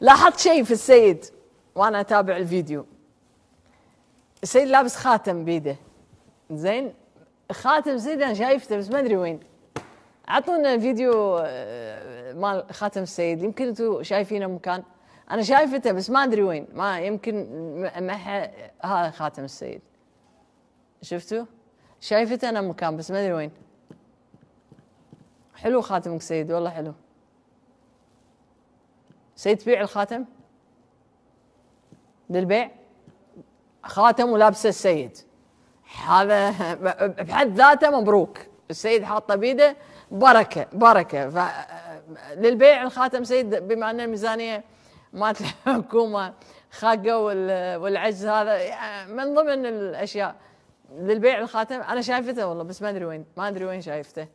لاحظت شيء في السيد وانا اتابع الفيديو السيد لابس خاتم بيده زين خاتم زيد انا شايفته بس ما ادري وين اعطونا فيديو آه، مال خاتم السيد يمكن انتم شايفينه مكان انا شايفته بس ما ادري وين ما يمكن محى هذا خاتم السيد شفتوا شايفته انا مكان بس ما ادري وين حلو خاتمك سيد والله حلو سيتبيع الخاتم للبيع خاتم ولابسه السيد هذا بحد ذاته مبروك السيد حاطه بيده بركه بركه ف... للبيع الخاتم سيد بما ان الميزانيه مالت الحكومه خاقه والعجز هذا من ضمن الاشياء للبيع الخاتم انا شايفته والله بس ما ادري وين ما ادري وين شايفته